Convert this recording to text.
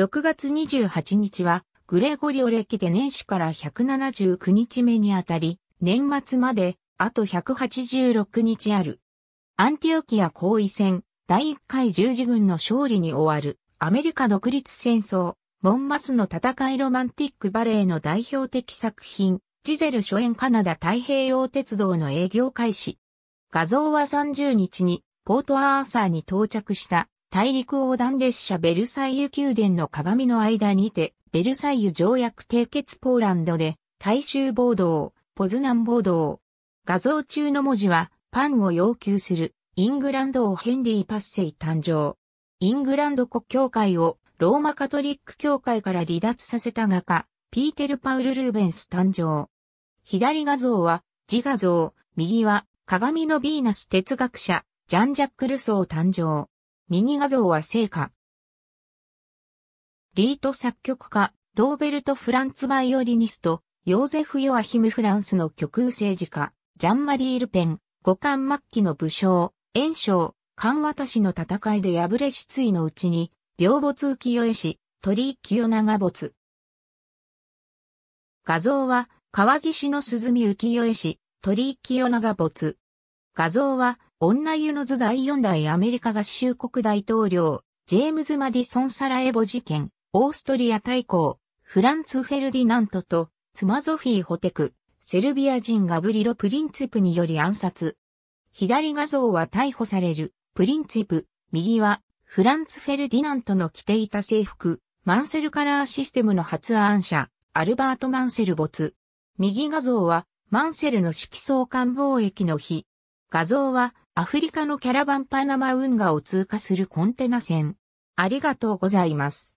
6月28日は、グレゴリオ歴で年始から179日目にあたり、年末まで、あと186日ある。アンティオキア行為戦、第1回十字軍の勝利に終わる、アメリカ独立戦争、モンマスの戦いロマンティックバレエの代表的作品、ジゼル初演カナダ太平洋鉄道の営業開始。画像は30日にポートアーサーに到着した大陸横断列車ベルサイユ宮殿の鏡の間にて、ベルサイユ条約締結ポーランドで、大衆暴動、ポズナン暴動。画像中の文字は、パンを要求する、イングランドをヘンリー・パッセイ誕生。イングランド国教会を、ローマカトリック教会から離脱させた画家、ピーテル・パウル・ルーベンス誕生。左画像は、自画像、右は、鏡のヴィーナス哲学者、ジャン・ジャック・ルソー誕生。右画像は成果。リート作曲家、ローベルト・フランツバイオリニスト、ヨーゼフ・ヨアヒム・フランスの極右政治家、ジャンマリー・ルペン、五冠末期の武将、炎章、関渡しの戦いで敗れ失意のうちに、両没浮世絵師、鳥居清長没。画像は、川岸の鈴見浮世絵師、鳥居清長没。画像は、女湯の図第4代アメリカ合衆国大統領、ジェームズ・マディソン・サラエボ事件、オーストリア大公、フランツ・フェルディナントと、妻ゾフィー・ホテク、セルビア人ガブリロ・プリンツプにより暗殺。左画像は逮捕される、プリンツプ、右は、フランツ・フェルディナントの着ていた制服、マンセルカラーシステムの発案者、アルバート・マンセル没。右画像は、マンセルの色相官貿易の日。画像は、アフリカのキャラバンパナマ運河を通過するコンテナ船。ありがとうございます。